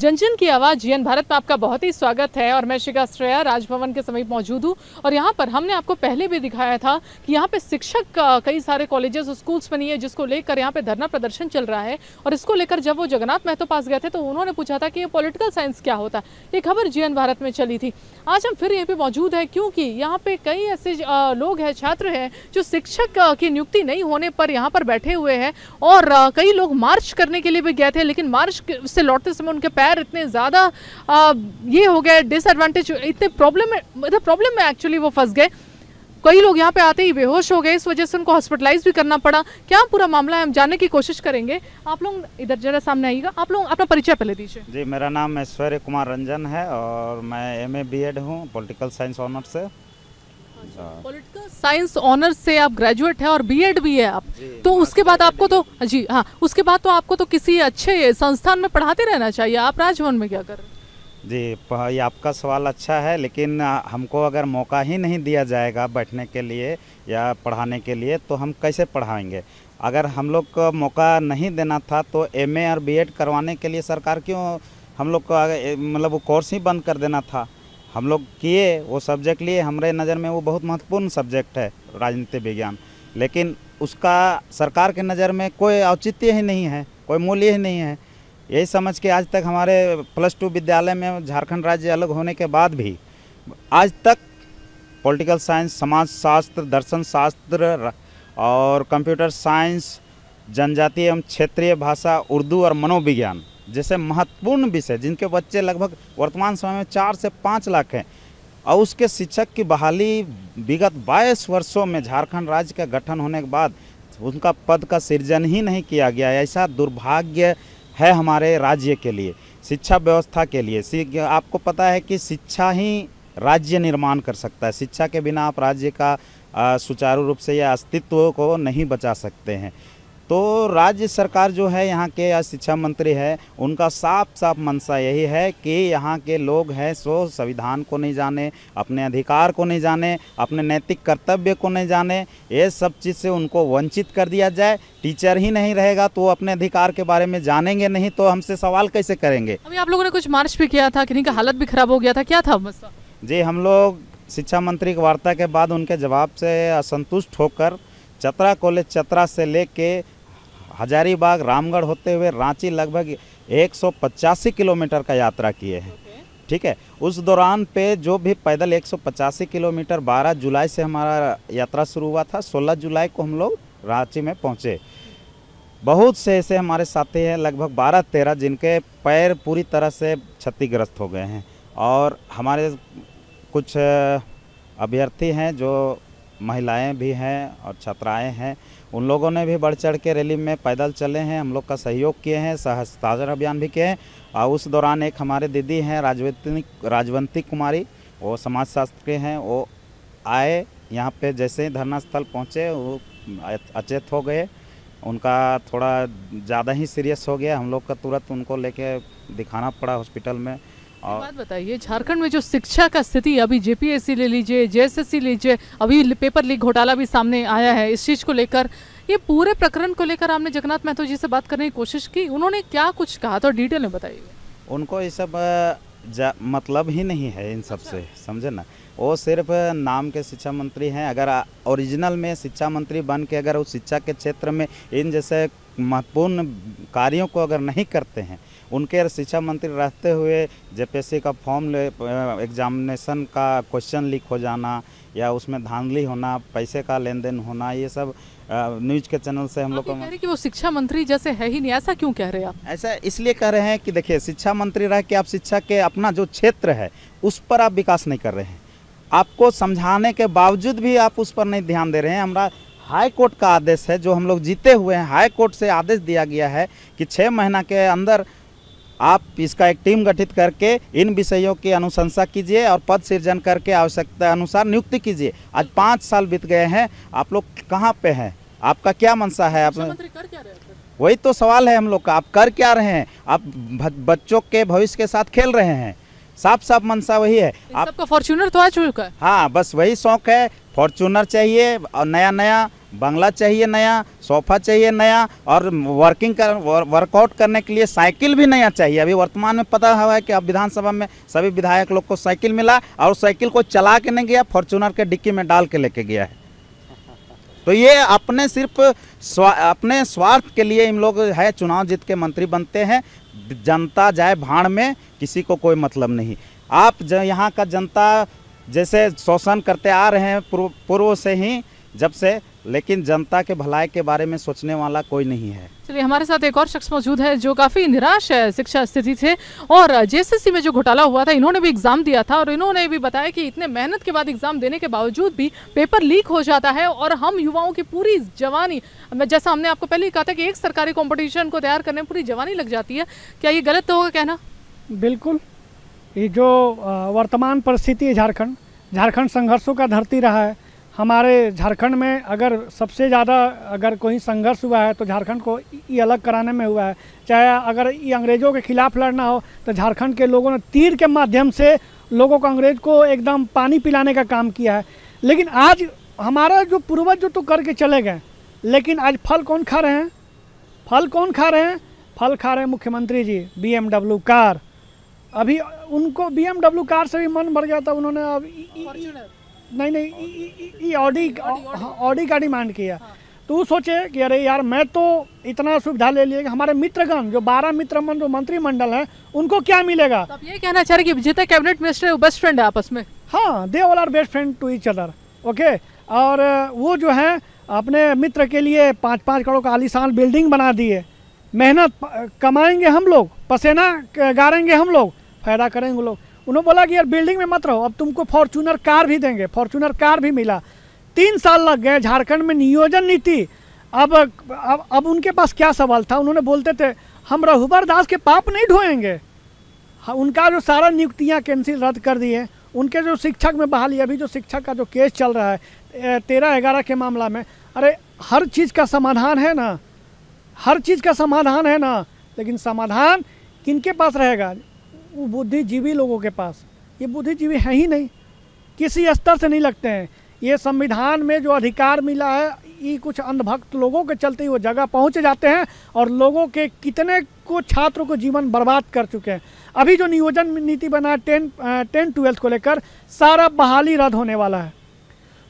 जनजन की आवाज़ जीएन भारत में आपका बहुत ही स्वागत है और मैं शिखा श्रेया राजभवन के समीप मौजूद हूँ और यहाँ पर हमने आपको पहले भी दिखाया था कि यहाँ पे शिक्षक कई सारे कॉलेजेस और स्कूल्स बनी है जिसको लेकर यहाँ पे धरना प्रदर्शन चल रहा है और इसको लेकर जब वो जगन्नाथ महतो पास गए थे तो उन्होंने पूछा था कि ये पोलिटिकल साइंस क्या होता है ये खबर जी भारत में चली थी आज हम फिर यहाँ पर मौजूद है क्योंकि यहाँ पर कई ऐसे लोग हैं छात्र हैं जो शिक्षक की नियुक्ति नहीं होने पर यहाँ पर बैठे हुए हैं और कई लोग मार्च करने के लिए भी गए थे लेकिन मार्च से लौटते समय उनके पैर इतने ज़्यादा ये हो गए डिसएडवांटेज इतने प्रॉब्लम मतलब प्रॉब्लम में एक्चुअली वो फंस गए कई लोग यहाँ पे आते ही बेहोश हो गए इस वजह से उनको हॉस्पिटलाइज भी करना पड़ा क्या पूरा मामला है हम जानने की कोशिश करेंगे आप लोग इधर जरा सामने आइएगा आप लोग अपना परिचय पहले दीजिए जी मेरा नाम ऐश्वर्य कुमार रंजन है और मैं एम ए बी एड हूँ पोलिटिकल साइंस ऑनर्स से पॉलिटिकल साइंस ऑनर्स से आप ग्रेजुएट है और बीएड भी है आप तो हाँ, उसके बाद आपको तो जी हाँ उसके बाद तो आपको तो किसी अच्छे संस्थान में पढ़ाते रहना चाहिए आप राजभवन में क्या कर रहे हैं जी आपका सवाल अच्छा है लेकिन हमको अगर मौका ही नहीं दिया जाएगा बैठने के लिए या पढ़ाने के लिए तो हम कैसे पढ़ाएंगे अगर हम लोग को मौका नहीं देना था तो एम और बी करवाने के लिए सरकार क्यों हम लोग को मतलब वो कोर्स ही बंद कर देना था हम लोग किए वो सब्जेक्ट लिए हमारे नज़र में वो बहुत महत्वपूर्ण सब्जेक्ट है राजनीति विज्ञान लेकिन उसका सरकार के नज़र में कोई औचित्य ही नहीं है कोई मूल्य ही नहीं है यही समझ के आज तक हमारे प्लस टू विद्यालय में झारखंड राज्य अलग होने के बाद भी आज तक पॉलिटिकल साइंस समाज शास्त्र दर्शन शास्त्र और कंप्यूटर साइंस जनजातीय एवं क्षेत्रीय भाषा उर्दू और मनोविज्ञान जैसे महत्वपूर्ण विषय जिनके बच्चे लगभग वर्तमान समय में चार से पाँच लाख हैं और उसके शिक्षक की बहाली विगत बाईस वर्षों में झारखंड राज्य का गठन होने के बाद उनका पद का सृजन ही नहीं किया गया ऐसा दुर्भाग्य है हमारे राज्य के लिए शिक्षा व्यवस्था के लिए आपको पता है कि शिक्षा ही राज्य निर्माण कर सकता है शिक्षा के बिना आप राज्य का सुचारू रूप से या अस्तित्व को नहीं बचा सकते हैं तो राज्य सरकार जो है यहाँ के या शिक्षा मंत्री है उनका साफ साफ मंशा यही है कि यहाँ के लोग हैं सो संविधान को नहीं जाने अपने अधिकार को नहीं जाने अपने नैतिक कर्तव्य को नहीं जाने ये सब चीज़ से उनको वंचित कर दिया जाए टीचर ही नहीं रहेगा तो अपने अधिकार के बारे में जानेंगे नहीं तो हमसे सवाल कैसे करेंगे अभी आप लोगों ने कुछ मार्च भी किया था किन्हीं का हालत भी खराब हो गया था क्या था जी हम लोग शिक्षा मंत्री की वार्ता के बाद उनके जवाब से असंतुष्ट होकर चतरा कॉलेज चतरा से लेके हजारीबाग रामगढ़ होते हुए रांची लगभग एक किलोमीटर का यात्रा किए हैं ठीक है उस दौरान पे जो भी पैदल एक किलोमीटर 12 जुलाई से हमारा यात्रा शुरू हुआ था 16 जुलाई को हम लोग रांची में पहुँचे बहुत से ऐसे हमारे साथी हैं लगभग 12-13 जिनके पैर पूरी तरह से क्षतिग्रस्त हो गए हैं और हमारे कुछ अभ्यर्थी हैं जो महिलाएं भी हैं और छात्राएं हैं उन लोगों ने भी बढ़ चढ़ के रैली में पैदल चले हैं हम लोग का सहयोग किए हैं सहस्ताजर अभियान भी किए हैं और उस दौरान एक हमारे दीदी हैं राजवंती राजवंती कुमारी वो समाजशास्त्र के हैं वो आए यहाँ पे जैसे ही धरना स्थल पहुँचे वो अचेत हो गए उनका थोड़ा ज़्यादा ही सीरियस हो गया हम लोग का तुरंत उनको लेके दिखाना पड़ा हॉस्पिटल में और बात बताइए झारखंड में जो शिक्षा का स्थिति अभी जेपीएससी ले लीजिए जेएसएससी लीजिए अभी पेपर लीक घोटाला भी सामने आया है इस चीज़ को लेकर ये पूरे प्रकरण को लेकर आपने जगन्नाथ महतो जी से बात करने की कोशिश की उन्होंने क्या कुछ कहा तो डिटेल में बताइए उनको ये सब मतलब ही नहीं है इन सब अच्छा। से समझे ना वो सिर्फ नाम के शिक्षा मंत्री हैं अगर ओरिजिनल में शिक्षा मंत्री बन के अगर उस शिक्षा के क्षेत्र में इन जैसे महत्वपूर्ण कार्यों को अगर नहीं करते हैं उनके शिक्षा मंत्री रहते हुए जेपीएससी का फॉर्म ले एग्जामिनेशन का क्वेश्चन लीक हो जाना या उसमें धांधली होना पैसे का लेन देन होना ये सब न्यूज के चैनल से हम लोग कह रहे कि वो शिक्षा मंत्री जैसे है ही नहीं ऐसा क्यों कह रहे हैं आप ऐसा इसलिए कह रहे हैं कि देखिए शिक्षा मंत्री रह के आप शिक्षा के अपना जो क्षेत्र है उस पर आप विकास नहीं कर रहे हैं आपको समझाने के बावजूद भी आप उस पर नहीं ध्यान दे रहे हैं हमारा हाई कोर्ट का आदेश है जो हम लोग जीते हुए हैं हाई कोर्ट से आदेश दिया गया है कि छः महीना के अंदर आप इसका एक टीम गठित करके इन विषयों की अनुशंसा कीजिए और पद सृजन करके आवश्यकता अनुसार नियुक्ति कीजिए आज पाँच साल बीत गए हैं आप लोग कहाँ पे हैं आपका क्या मनसा है आप वही तो सवाल है हम लोग का आप कर क्या रहे हैं आप बच्चों के भविष्य के साथ खेल रहे हैं साफ साफ मनसा वही है आप... आपका फॉर्चूनर तो आ चुका है हाँ बस वही शौक है फॉर्चूनर चाहिए और नया नया बंगला चाहिए नया सोफा चाहिए नया और वर्किंग कर वर्कआउट करने के लिए साइकिल भी नया चाहिए अभी वर्तमान में पता हुआ है कि अब विधानसभा में सभी विधायक लोग को साइकिल मिला और साइकिल को चला के नहीं गया फॉर्चूनर के डिक्की में डाल के लेके गया है तो ये अपने सिर्फ स्वा, अपने स्वार्थ के लिए इन लोग है चुनाव जीत के मंत्री बनते हैं जनता जाए भाड़ में किसी को कोई मतलब नहीं आप यहाँ का जनता जैसे शोषण करते आ रहे हैं पूर्व से ही जब से लेकिन जनता के भलाई के बारे में सोचने वाला कोई नहीं है चलिए हमारे साथ एक और शख्स मौजूद है जो काफ़ी निराश है शिक्षा स्थिति से और जेएसएससी में जो घोटाला हुआ था इन्होंने भी एग्ज़ाम दिया था और इन्होंने भी बताया कि इतने मेहनत के बाद एग्ज़ाम देने के बावजूद भी पेपर लीक हो जाता है और हम युवाओं की पूरी जवानी जैसा हमने आपको पहले कहा था कि एक सरकारी कॉम्पिटिशन को तैयार करने में पूरी जवानी लग जाती है क्या ये गलत तो होगा कहना बिल्कुल ये जो वर्तमान परिस्थिति है झारखंड झारखंड संघर्षों का धरती रहा है हमारे झारखंड में अगर सबसे ज़्यादा अगर कोई संघर्ष हुआ है तो झारखंड को ये अलग कराने में हुआ है चाहे अगर ये अंग्रेज़ों के खिलाफ लड़ना हो तो झारखंड के लोगों ने तीर के माध्यम से लोगों को अंग्रेज को एकदम पानी पिलाने का काम किया है लेकिन आज हमारा जो पूर्वज जो तो करके चले गए लेकिन आज फल कौन खा रहे हैं फल कौन खा रहे हैं फल खा रहे हैं मुख्यमंत्री जी बी कार अभी उनको बी कार से भी मन भर गया था उन्होंने अब नहीं नहीं ऑडी ऑडी का डिमांड किया तो वो सोचे कि अरे यार मैं तो इतना सुविधा ले लिए कि हमारे मित्रगण जो बारह मित्र जो मंत्रिमंडल हैं उनको क्या मिलेगा तो ये कहना चाह रहे कि जितने कैबिनेट मिनिस्टर है वो बेस्ट फ्रेंड है आपस में हाँ they all are best friend to each other okay और वो जो है अपने मित्र के लिए पाँच पाँच करोड़ का आलिशान बिल्डिंग बना दिए मेहनत कमाएंगे हम लोग पसेना गारेंगे हम लोग फायदा करेंगे लोग उन्होंने बोला कि यार बिल्डिंग में मत रहो अब तुमको फॉर्चूनर कार भी देंगे फॉर्चूनर कार भी मिला तीन साल लग गए झारखंड में नियोजन नीति अब अब अब उनके पास क्या सवाल था उन्होंने बोलते थे हम रघुबर दास के पाप नहीं ढोएंगे हाँ, उनका जो सारा नियुक्तियाँ कैंसिल रद्द कर दिए उनके जो शिक्षक में बहाली अभी जो शिक्षक का जो केस चल रहा है तेरह ग्यारह के मामला में अरे हर चीज़ का समाधान है ना हर चीज़ का समाधान है ना लेकिन समाधान किन के पास रहेगा वो बुद्धिजीवी लोगों के पास ये बुद्धिजीवी है ही नहीं किसी स्तर से नहीं लगते हैं ये संविधान में जो अधिकार मिला है ये कुछ अंधभक्त लोगों के चलते ही वो जगह पहुंच जाते हैं और लोगों के कितने को छात्रों को जीवन बर्बाद कर चुके हैं अभी जो नियोजन नीति बना टेन टेन ट्वेल्थ को लेकर सारा बहाली रद्द होने वाला है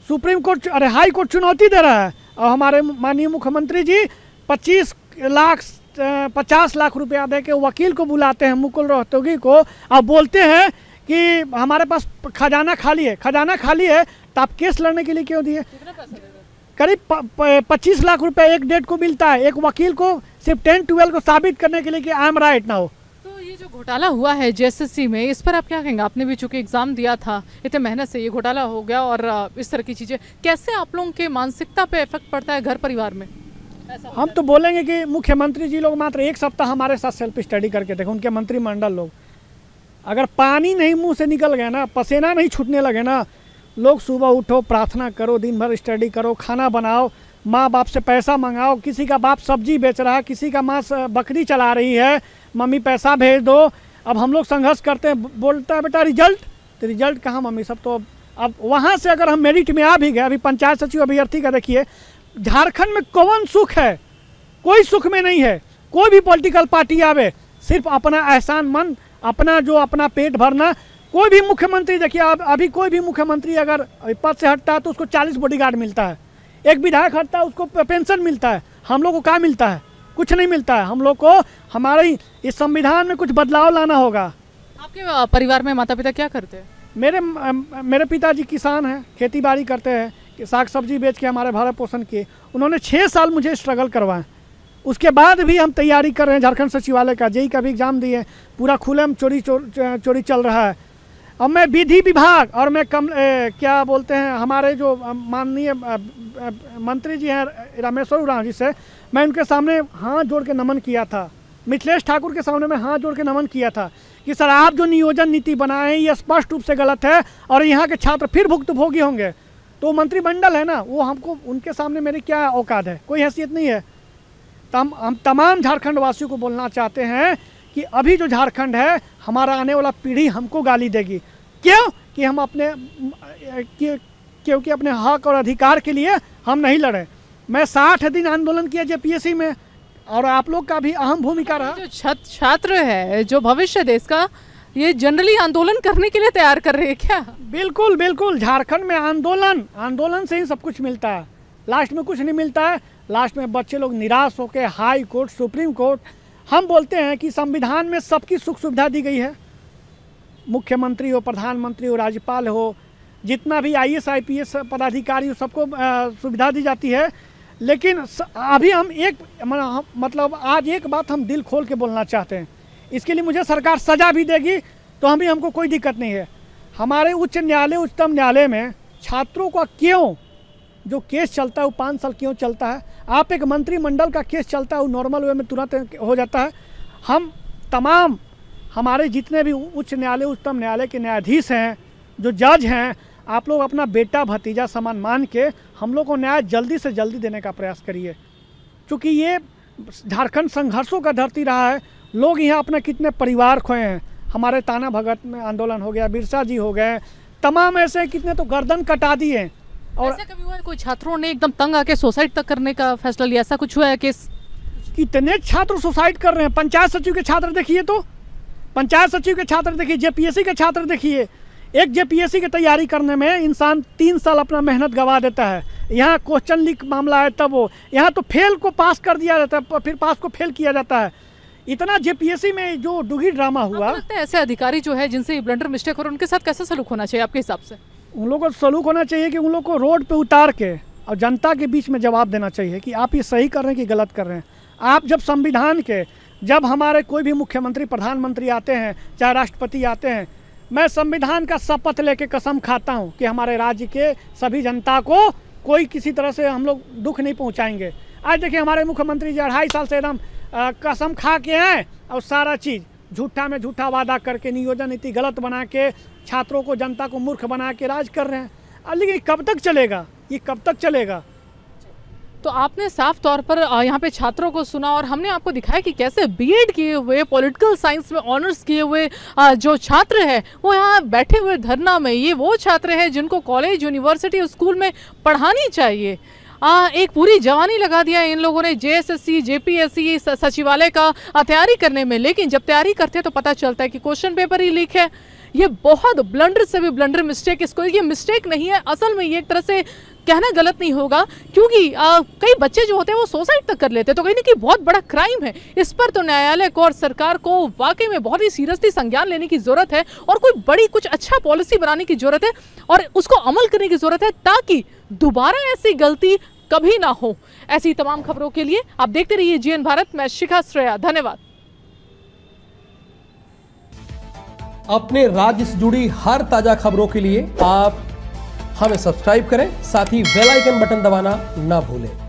सुप्रीम कोर्ट अरे हाई कोर्ट चुनौती दे रहा है और हमारे माननीय मुख्यमंत्री जी पच्चीस लाख पचास लाख रुपया दे के वकील को बुलाते हैं मुकुल रोहतोगी को और बोलते हैं कि हमारे पास खजाना खाली है खजाना खाली है तो आप केस लड़ने के लिए क्यों दिए करीब पच्चीस लाख रुपया एक डेट को मिलता है एक वकील को सिर्फ टेन ट्वेल्व को साबित करने के लिए कि आई एम राइट ना हो तो ये जो घोटाला हुआ है जेएसएससी में इस पर आप क्या कहेंगे आपने भी चूंकि एग्जाम दिया था इतने मेहनत से ये घोटाला हो गया और इस तरह की चीज़ें कैसे आप लोगों के मानसिकता पे इफेक्ट पड़ता है घर परिवार में हम तो बोलेंगे कि मुख्यमंत्री जी लोग मात्र एक सप्ताह हमारे साथ सेल्फ स्टडी करके देखें उनके मंत्रिमंडल लोग अगर पानी नहीं मुंह से निकल गया ना पसीना नहीं छूटने लगे ना लोग सुबह उठो प्रार्थना करो दिन भर स्टडी करो खाना बनाओ माँ बाप से पैसा मंगाओ किसी का बाप सब्जी बेच रहा है किसी का माँ बकरी चला रही है मम्मी पैसा भेज दो अब हम लोग संघर्ष करते हैं बोलता है बेटा रिजल्ट तो रिजल्ट कहाँ मम्मी सब तो अब वहाँ से अगर हम मेरिट में आ भी गए अभी पंचायत सचिव अभ्यर्थी का देखिए झारखंड में कौन सुख है कोई सुख में नहीं है कोई भी पॉलिटिकल पार्टी आवे सिर्फ अपना एहसान मन अपना जो अपना पेट भरना कोई भी मुख्यमंत्री देखिए अब अभी कोई भी मुख्यमंत्री अगर पद से हटता है तो उसको चालीस बॉडीगार्ड मिलता है एक विधायक हटता है उसको पेंशन मिलता है हम लोग को क्या मिलता है कुछ नहीं मिलता है हम लोग को हमारे इस संविधान में कुछ बदलाव लाना होगा आपके परिवार में माता पिता क्या करते हैं मेरे मेरे पिताजी किसान हैं खेती बाड़ी करते हैं साग सब्जी बेच के हमारे भारत पोषण किए उन्होंने छः साल मुझे स्ट्रगल करवाए उसके बाद भी हम तैयारी कर रहे हैं झारखंड सचिवालय का जेई का भी एग्ज़ाम दिए पूरा खुले में चोरी चो, चोरी चल रहा है अब मैं विधि विभाग और मैं कम ए, क्या बोलते हैं हमारे जो माननीय मंत्री जी हैं रामेश्वर उरांव जी से मैं उनके सामने हाथ जोड़ के नमन किया था मिथिलेश ठाकुर के सामने मैं हाथ जोड़ के नमन किया था कि सर आप जो नियोजन नीति बनाए हैं ये स्पष्ट रूप से गलत है और यहाँ के छात्र फिर भुक्त भोगी होंगे तो मंत्रिमंडल है ना वो हमको उनके सामने मेरे क्या औकात है कोई हैसियत नहीं है तम हम तमाम झारखंड वासियों को बोलना चाहते हैं कि अभी जो झारखंड है हमारा आने वाला पीढ़ी हमको गाली देगी क्यों कि हम अपने क्योंकि अपने हक और अधिकार के लिए हम नहीं लड़े मैं साठ दिन आंदोलन किया जेपीएससी में और आप लोग का भी अहम भूमिका रहा जो छात्र है जो भविष्य देश का ये जनरली आंदोलन करने के लिए तैयार कर रहे हैं क्या बिल्कुल बिल्कुल झारखंड में आंदोलन आंदोलन से ही सब कुछ मिलता है लास्ट में कुछ नहीं मिलता है लास्ट में बच्चे लोग निराश होकर हाई कोर्ट सुप्रीम कोर्ट हम बोलते हैं कि संविधान में सबकी सुख सुविधा दी गई है मुख्यमंत्री हो प्रधानमंत्री हो राज्यपाल हो जितना भी I S I P S पदाधिकारी हो सबको सुविधा दी जाती है लेकिन अभी हम एक मतलब, मतलब आज एक बात हम दिल खोल के बोलना चाहते हैं इसके लिए मुझे सरकार सज़ा भी देगी तो हमें हमको कोई दिक्कत नहीं है हमारे उच्च न्यायालय उच्चतम न्यायालय में छात्रों का क्यों जो केस चलता है वो पाँच साल क्यों चलता है आप एक मंत्रिमंडल का केस चलता है वो नॉर्मल वे में तुरंत हो जाता है हम तमाम हमारे जितने भी उच्च न्यायालय उच्चतम न्यायालय के न्यायाधीश हैं जो जज हैं आप लोग अपना बेटा भतीजा समान मान के हम लोग को न्याय जल्दी से जल्दी देने का प्रयास करिए क्योंकि ये झारखंड संघर्षों का धरती रहा है लोग यहाँ अपना कितने परिवार खोए हैं हमारे ताना भगत में आंदोलन हो गया बिरसा जी हो गए तमाम ऐसे कितने तो गर्दन कटा दिए और ऐसा कभी हुआ है कोई छात्रों ने एकदम तंग आके सुसाइड तक करने का फैसला लिया ऐसा कुछ हुआ है केस कितने छात्र सुसाइड कर रहे हैं पंचायत सचिव के छात्र देखिए तो पंचायत सचिव के छात्र देखिए जे के छात्र देखिए एक जेपीएससी की तैयारी करने में इंसान तीन साल अपना मेहनत गवा देता है यहाँ क्वेश्चन लीक मामला है तब वो यहाँ तो फेल को पास कर दिया जाता है फिर पास को फेल किया जाता है इतना जेपीएससी में जो डुगी ड्रामा हुआ लगता है ऐसे अधिकारी जो है जिनसे ब्लंडर मिस्टेक और उनके साथ कैसा सलूक होना चाहिए आपके हिसाब से उन लोगों को सलूक होना चाहिए कि उन लोग को रोड पे उतार के और जनता के बीच में जवाब देना चाहिए कि आप ये सही कर रहे हैं कि गलत कर रहे हैं आप जब संविधान के जब हमारे कोई भी मुख्यमंत्री प्रधानमंत्री आते हैं चाहे राष्ट्रपति आते हैं मैं संविधान का शपथ लेके कसम खाता हूँ कि हमारे राज्य के सभी जनता को कोई किसी तरह से हम लोग दुख नहीं पहुँचाएंगे आज देखिए हमारे मुख्यमंत्री जी अढ़ाई साल से एकदम आ, कसम खा के हैं और सारा चीज़ झूठा में झूठा वादा करके नियोजन नीति गलत बना के छात्रों को जनता को मूर्ख बना के राज कर रहे हैं लेकिन कब तक चलेगा ये कब तक चलेगा तो आपने साफ तौर पर यहाँ पे छात्रों को सुना और हमने आपको दिखाया कि कैसे बीएड किए हुए पॉलिटिकल साइंस में ऑनर्स किए हुए जो छात्र है वो यहाँ बैठे हुए धरना में ये वो छात्र हैं जिनको कॉलेज यूनिवर्सिटी स्कूल में पढ़ानी चाहिए आ, एक पूरी जवानी लगा दिया इन लोगों ने जेएसएससी जेपीएससी सचिवालय का तैयारी करने में लेकिन जब तैयारी करते हैं तो पता चलता है कि क्वेश्चन पेपर ही लीक है ये बहुत ब्लंडर से भी ब्लंडर मिस्टेक इसको ये मिस्टेक नहीं है असल में ये एक तरह से कहना गलत नहीं होगा क्योंकि आ, कई बच्चे जो होते हैं वो सोसाइड तक कर लेते हैं तो कहीं ना कहीं बहुत बड़ा क्राइम है इस पर तो न्यायालय को और सरकार को वाकई में बहुत ही सीरियसली संज्ञान लेने की ज़रूरत है और कोई बड़ी कुछ अच्छा पॉलिसी बनाने की ज़रूरत है और उसको अमल करने की ज़रूरत है ताकि दोबारा ऐसी गलती कभी ना हो ऐसी तमाम खबरों के लिए आप देखते रहिए जीएन भारत मैं शिखा श्रेया धन्यवाद अपने राज्य से जुड़ी हर ताजा खबरों के लिए आप हमें सब्सक्राइब करें साथ ही बेल आइकन बटन दबाना ना भूलें